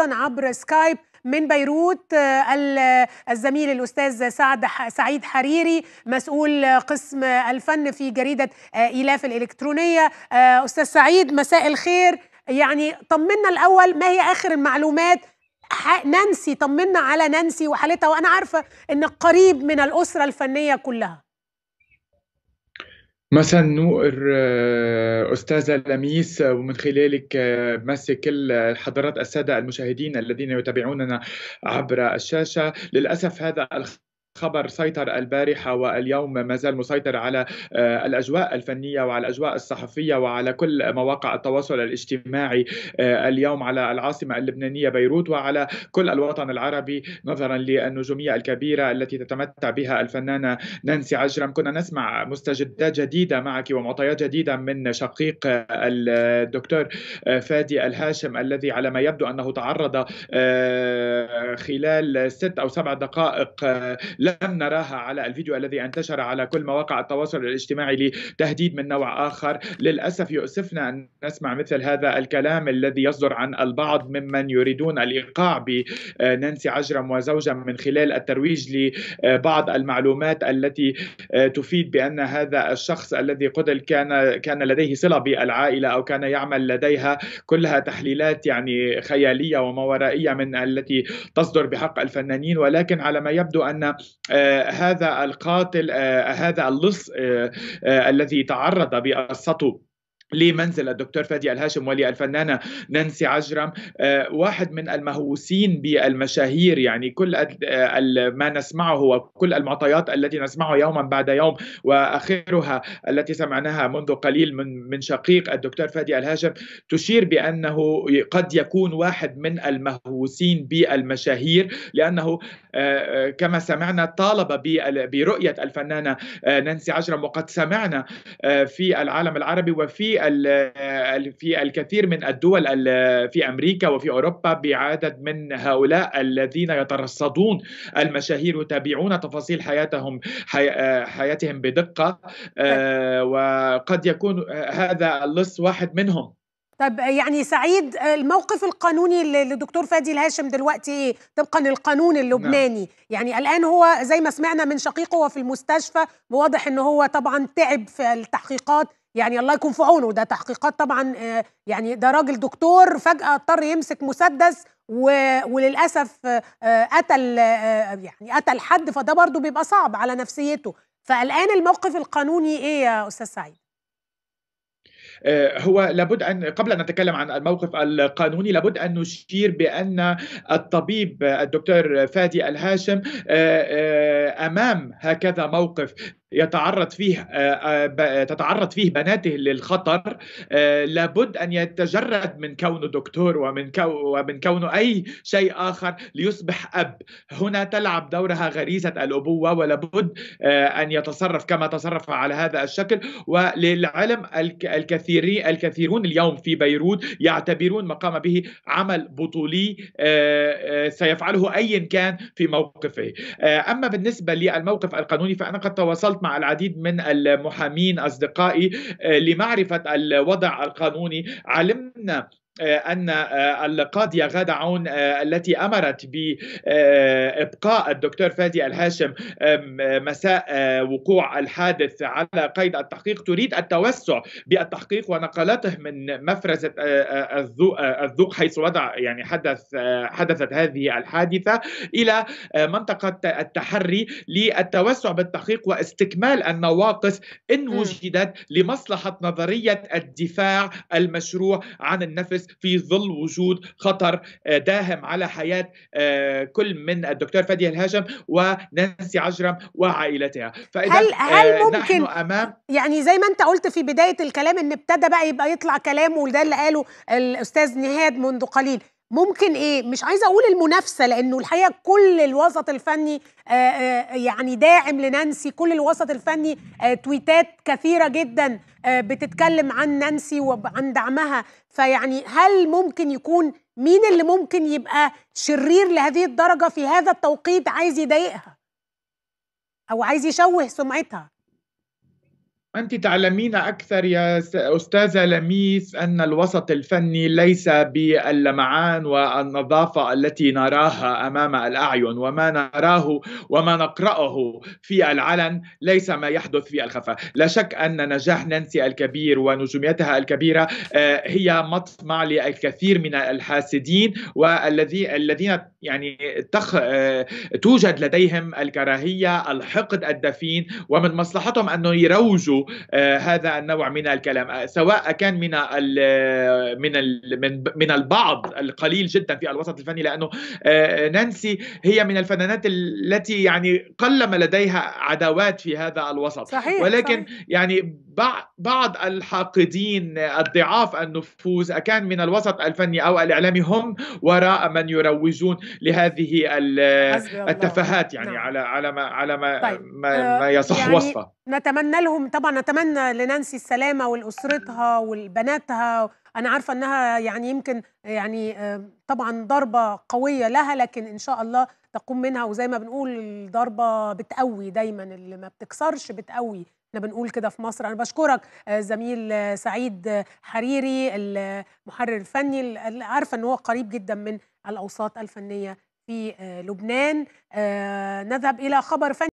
ايضا عبر سكايب من بيروت آه، آه، الزميل الاستاذ سعد سعيد حريري مسؤول آه، قسم الفن في جريده ايلاف الالكترونيه استاذ سعيد مساء الخير يعني طمنا الاول ما هي اخر المعلومات نانسي طمنا على نانسي وحالتها وانا عارفه ان قريب من الاسره الفنيه كلها مثلا نور آه، أستاذة لميس آه، ومن خلالك بمسي آه، كل حضرات السادة المشاهدين الذين يتابعوننا عبر الشاشة للأسف هذا الخ... خبر سيطر البارحه واليوم ما زال مسيطر على آه، الاجواء الفنيه وعلى الاجواء الصحفيه وعلى كل مواقع التواصل الاجتماعي آه، اليوم على العاصمه اللبنانيه بيروت وعلى كل الوطن العربي نظرا للنجوميه الكبيره التي تتمتع بها الفنانه نانسي عجرم كنا نسمع مستجدات جديده معك ومعطيات جديده من شقيق آه، الدكتور فادي الهاشم الذي على ما يبدو انه تعرض خلال ست او سبع دقائق لم نراها على الفيديو الذي انتشر على كل مواقع التواصل الاجتماعي لتهديد من نوع اخر للاسف يؤسفنا ان نسمع مثل هذا الكلام الذي يصدر عن البعض ممن يريدون الايقاع بنانسي عجرم وزوجها من خلال الترويج لبعض المعلومات التي تفيد بان هذا الشخص الذي قتل كان كان لديه صله بالعائله او كان يعمل لديها كلها تحليلات يعني خياليه وما ورائيه من التي تصدر بحق الفنانين ولكن على ما يبدو ان آه، هذا القاتل آه، هذا اللص آه، الذي تعرض بالسطو لمنزل الدكتور فادي الهاشم وللفنانة نانسي عجرم آه، واحد من المهووسين بالمشاهير يعني كل آه، ما نسمعه وكل المعطيات التي نسمعه يوما بعد يوم وآخرها التي سمعناها منذ قليل من, من شقيق الدكتور فادي الهاشم تشير بأنه قد يكون واحد من المهووسين بالمشاهير لأنه آه، كما سمعنا طالب برؤية الفنانة نانسي عجرم وقد سمعنا في العالم العربي وفي في الكثير من الدول في امريكا وفي اوروبا بعدد من هؤلاء الذين يترصدون المشاهير ويتابعون تفاصيل حياتهم حياتهم بدقه آه، وقد يكون هذا اللص واحد منهم طب يعني سعيد الموقف القانوني للدكتور فادي الهاشم دلوقتي طبقا للقانون اللبناني نعم. يعني الان هو زي ما سمعنا من شقيقه هو في المستشفى وواضح ان هو طبعا تعب في التحقيقات يعني الله يكون في عونه ده تحقيقات طبعا آه، يعني ده راجل دكتور فجأة اضطر يمسك مسدس وللأسف آه، آه، قتل يعني قتل حد فده برضه بيبقى صعب على نفسيته فالآن الموقف القانوني إيه يا أستاذ سعيد؟ هو لابد ان قبل ان نتكلم عن الموقف القانوني لابد ان نشير بان الطبيب الدكتور فادي الهاشم امام هكذا موقف يتعرض فيه آه، آه، تتعرض فيه بناته للخطر آه، لابد ان يتجرد من كونه دكتور ومن ومن كونه اي شيء اخر ليصبح اب هنا تلعب دورها غريزه الابوه ولابد ان يتصرف كما تصرف على هذا الشكل وللعلم الكثيرين الكثيرون اليوم في بيروت يعتبرون ما قام به عمل بطولي سيفعله ايا كان في موقفه اما بالنسبه للموقف القانوني فانا قد تواصلت مع العديد من المحامين أصدقائي آه، لمعرفة الوضع القانوني علمنا آه، ان آه، القاضيه غاده عون آه، التي امرت بابقاء الدكتور فادي الهاشم مساء وقوع الحادث على قيد التحقيق تريد التوسع بالتحقيق ونقلته من مفرزه الذوق حيث وضع يعني حدث حدثت هذه الحادثه الى منطقه التحري للتوسع بالتحقيق واستكمال النواقص ان وجدت لمصلحه نظريه الدفاع المشروع عن النفس في ظل وجود خطر آه، داهم على حياه آه، كل من الدكتور فادي الهاشم ونانسي عجرم وعائلتها فاذا هل آه، هل ممكن نحن امام يعني زي ما انت قلت في بدايه الكلام ان ابتدى بقى يبقى يطلع كلامه وده اللي قاله الاستاذ نهاد منذ قليل ممكن ايه مش عايزه اقول المنافسه لانه الحقيقه كل الوسط الفني يعني داعم لنانسي كل الوسط الفني تويتات كثيره جدا آه، بتتكلم عن نانسي وعن دعمها فيعني هل ممكن يكون مين اللي ممكن يبقى شرير لهذه الدرجة في هذا التوقيت عايز يضايقها أو عايز يشوه سمعتها أنت تعلمين أكثر يا أستاذة لميس أن الوسط الفني ليس باللمعان والنظافة التي نراها أمام الأعين وما نراه وما نقرأه في العلن ليس ما يحدث في الخفاء لا شك أن نجاح نانسي الكبير ونجوميتها الكبيرة آه، هي مطمع للكثير من الحاسدين والذين يعني تخ... آه، توجد لديهم الكراهية الحقد الدفين ومن مصلحتهم أنه يروجوا آه، هذا النوع من الكلام آه، سواء كان من ال... من ال... من من البعض القليل جدا في الوسط الفني لأنه نانسي هي من الفنانات التي يعني قلما لديها عداوات في هذا الوسط صحيح ولكن صحيح. يعني بعض الحاقدين الضعاف النفوذ كان من الوسط الفني او الإعلامي هم وراء من يروجون لهذه التفاهات يعني نعم. على على ما على ما طيب. آه، ما, يصح يعني وصفه نتمنى لهم طبعا نتمنى لنانسي السلامه ولاسرتها ولبناتها انا عارفه انها يعني يمكن يعني آه، طبعا ضربه قويه لها لكن ان شاء الله تقوم منها وزي ما بنقول الضربه بتقوي دايما اللي ما بتكسرش بتقوي احنا بنقول كده في مصر انا بشكرك آه، زميل آه، سعيد آه، حريري المحرر الفني عارفه ان هو قريب جدا من الاوساط الفنيه في لبنان نذهب الى خبر فني